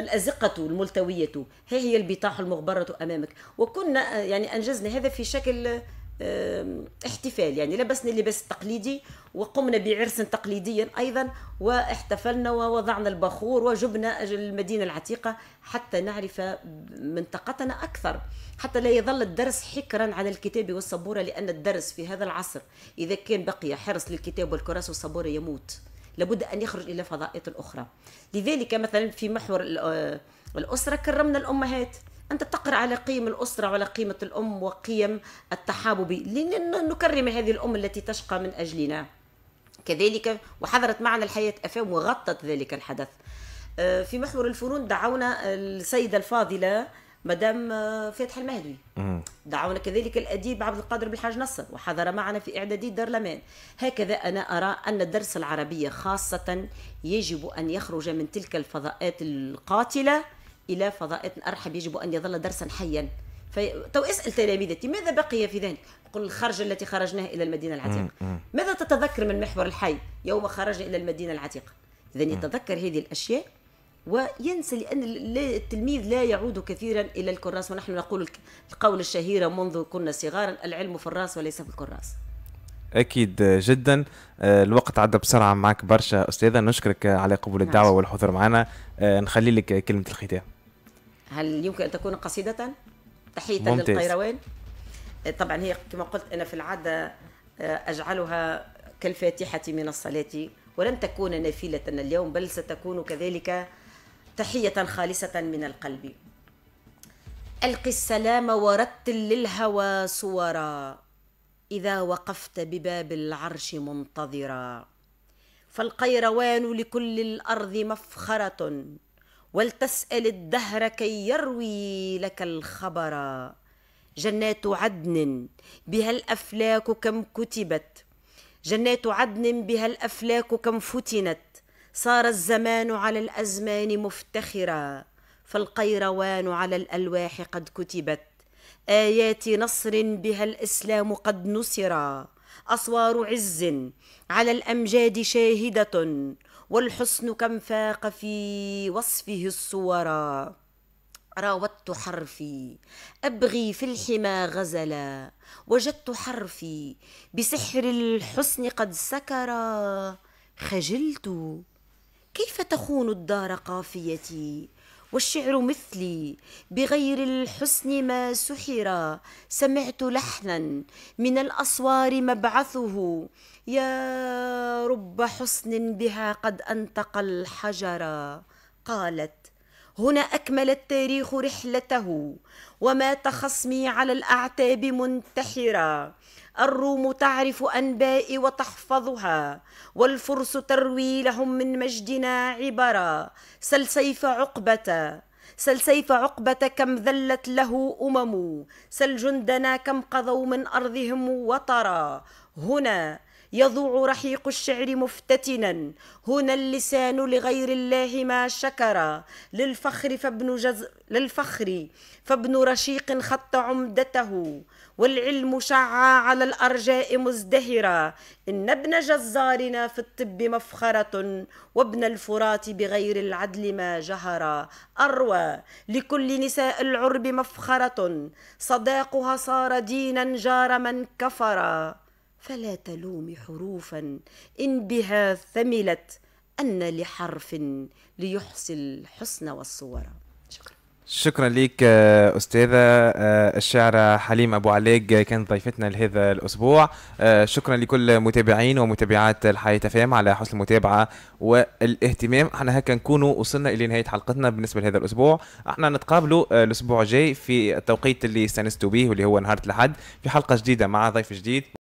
الأزقة الملتوية ها هي البطاح المغبرة أمامك وكنا يعني أنجزنا هذا في شكل احتفال يعني لبسنا اللباس التقليدي وقمنا بعرس تقليدي ايضا واحتفلنا ووضعنا البخور وجبنا المدينه العتيقه حتى نعرف منطقتنا اكثر حتى لا يظل الدرس حكرا على الكتاب والصبوره لان الدرس في هذا العصر اذا كان بقي حرص للكتاب والكراسه والصبوره يموت لابد ان يخرج الى فضاءات اخرى لذلك مثلا في محور آه، الاسره كرمنا الامهات أنت تقرأ على قيم الأسرة وعلى قيمة الأم وقيم التحابب لنكرم هذه الأم التي تشقى من أجلنا كذلك وحضرت معنا الحياة أفام وغطت ذلك الحدث آه، في محور الفنون دعونا السيدة الفاضلة مدام آه، فاتح المهدي دعونا كذلك الأديب عبد القادر بالحاج نصر وحضر معنا في إعدادي الدرلمان هكذا أنا أرى أن الدرس العربية خاصة يجب أن يخرج من تلك الفضاءات القاتلة الى فضاء ارحب يجب ان يظل درسا حيا تو اسال تلاميذتي ماذا بقي في ذهنك؟ قل الخرج التي خرجناه الى المدينه العتيقه ماذا تتذكر من محور الحي يوم خرجنا الى المدينه العتيقه؟ اذا يتذكر هذه الاشياء وينسى لان التلميذ لا يعود كثيرا الى الكراس ونحن نقول القول الشهير منذ كنا صغارا العلم في الراس وليس في الكراس. اكيد جدا آه، الوقت عدى بسرعه معك برشا استاذه نشكرك على قبول نعم. الدعوه والحضور معنا آه، نخلي لك كلمه الختام. هل يمكن أن تكون قصيدة تحية للقيروان إيه، طبعا هي كما قلت أنا في العادة آه، أجعلها كالفاتحة من الصلاة ولن تكون نافلة اليوم بل ستكون كذلك تحية خالصة من القلب ألق السلام ورتل للهوى صورا إذا وقفت بباب العرش منتظرا فالقيروان لكل الأرض مفخرة ولتسأل الدهر كي يروي لك الخبر جنات عدن بها الأفلاك كم كتبت جنات عدن بها الأفلاك كم فتنت صار الزمان على الأزمان مفتخرا فالقيروان على الألواح قد كتبت آيات نصر بها الإسلام قد نصرا أسوار عز على الأمجاد شاهدة والحسن كم فاق في وصفه الصورا راودت حرفي أبغي في الحما غزلا وجدت حرفي بسحر الحسن قد سكرا خجلت كيف تخون الدار قافيتي والشعر مثلي بغير الحسن ما سحرا سمعت لحنا من الاسوار مبعثه يا رب حصن بها قد انطق الحجر قالت هنا اكمل التاريخ رحلته ومات خصمي على الاعتاب منتحرا الروم تعرف انبائي وتحفظها والفرس تروي لهم من مجدنا عبرا سل سيف عقبه سل سيف عقبة كم ذلت له أمم سل جندنا كم قضوا من أرضهم وطرا هنا يضوع رحيق الشعر مفتتنا هنا اللسان لغير الله ما شكر للفخر فابن جز للفخر فابن رشيق خط عمدته والعلم شعى على الأرجاء مزدهرا إن ابن جزارنا في الطب مفخرة وابن الفرات بغير العدل ما جهرا أروى لكل نساء العرب مفخرة صداقها صار دينا جار من كفرا فلا تلوم حروفا إن بها ثملت أن لحرف ليحصي الحسن والصور شكرا شكرا لك أستاذة آه، الشاعرة حليم أبو علاج كانت ضيفتنا لهذا الأسبوع آه، شكرا لكل متابعين ومتابعات الحياة فام على حسن المتابعة والاهتمام احنا هكا نكونوا وصلنا إلى نهاية حلقتنا بالنسبة لهذا الأسبوع احنا نتقابلوا آه، الأسبوع الجاي في التوقيت اللي استانستوا به واللي هو نهار الأحد في حلقة جديدة مع ضيف جديد